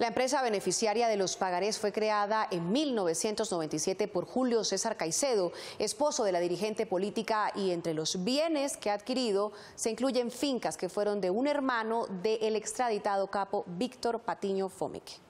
La empresa beneficiaria de los pagarés fue creada en 1997 por Julio César Caicedo, esposo de la dirigente política, y entre los bienes que ha adquirido se incluyen fincas que fueron de un hermano del extraditado capo Víctor Patiño Fomic.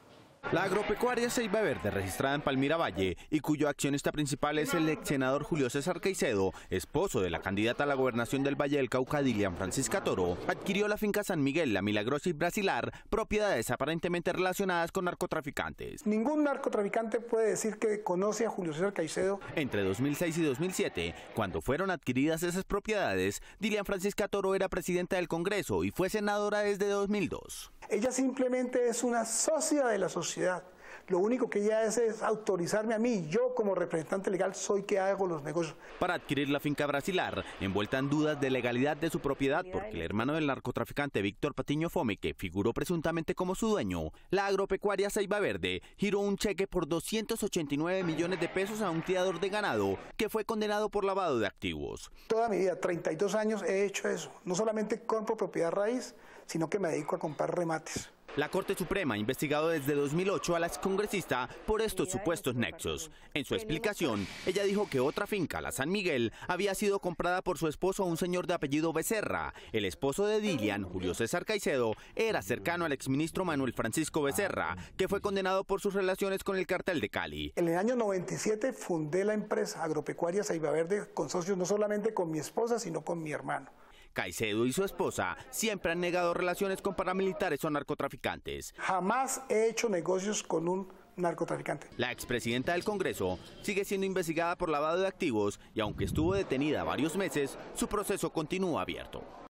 La agropecuaria Ceiba Verde, registrada en Palmira Valle y cuyo accionista principal es el ex senador Julio César Caicedo, esposo de la candidata a la gobernación del Valle del Cauca, Dilian Francisca Toro, adquirió la finca San Miguel, La Milagrosa y Brasilar, propiedades aparentemente relacionadas con narcotraficantes. Ningún narcotraficante puede decir que conoce a Julio César Caicedo. Entre 2006 y 2007, cuando fueron adquiridas esas propiedades, Dilian Francisca Toro era presidenta del Congreso y fue senadora desde 2002. Ella simplemente es una socia de la sociedad. Lo único que ella hace es autorizarme a mí. Yo como representante legal soy que hago los negocios. Para adquirir la finca brasilar, envuelta en dudas de legalidad de su propiedad porque el hermano del narcotraficante Víctor Patiño Fome, que figuró presuntamente como su dueño, la agropecuaria Ceiba Verde giró un cheque por 289 millones de pesos a un criador de ganado que fue condenado por lavado de activos. Toda mi vida, 32 años, he hecho eso. No solamente compro propiedad raíz, sino que me dedico a comprar remates. La Corte Suprema ha investigado desde 2008 a la excongresista por estos supuestos nexos. En su explicación, ella dijo que otra finca, la San Miguel, había sido comprada por su esposo, a un señor de apellido Becerra. El esposo de Dilian, Julio César Caicedo, era cercano al exministro Manuel Francisco Becerra, que fue condenado por sus relaciones con el cartel de Cali. En el año 97 fundé la empresa agropecuaria Saiba Verde con socios no solamente con mi esposa, sino con mi hermano. Caicedo y su esposa siempre han negado relaciones con paramilitares o narcotraficantes. Jamás he hecho negocios con un narcotraficante. La expresidenta del Congreso sigue siendo investigada por lavado de activos y aunque estuvo detenida varios meses, su proceso continúa abierto.